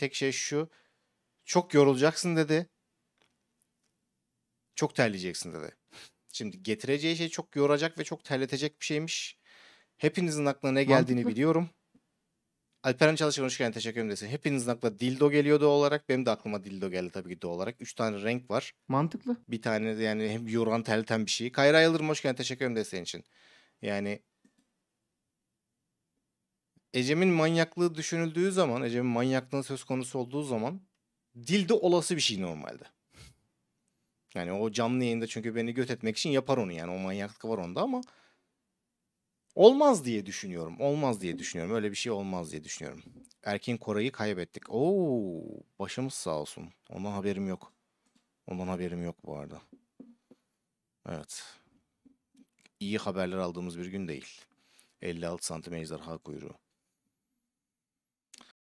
tek şey şu. Çok yorulacaksın dedi. Çok terleyeceksin dedi. Şimdi getireceği şey çok yoracak ve çok terletecek bir şeymiş. Hepinizin aklına ne geldiğini Mantıklı. biliyorum. Alperen Çalışkan hoş geldin. Teşekkür ederim. Hepinizin aklına dildo geliyor doğal olarak. Benim de aklıma dildo geldi tabii ki doğal olarak. Üç tane renk var. Mantıklı. Bir tane de yani hem yoran terleten bir şey. Kayra Yıldırım hoş geldin. Teşekkür ederim desteğin için. Yani Ecem'in manyaklığı düşünüldüğü zaman, Ecem'in manyaklığının söz konusu olduğu zaman dilde olası bir şey normalde. Yani o canlı yayında çünkü beni göt etmek için yapar onu yani o manyaklık var onda ama olmaz diye düşünüyorum. Olmaz diye düşünüyorum. Öyle bir şey olmaz diye düşünüyorum. Erkin Koray'ı kaybettik. Oo, başımız sağ olsun. Ondan haberim yok. Ondan haberim yok bu arada. Evet. İyi haberler aldığımız bir gün değil. 56 santim ejderha kuyruğu.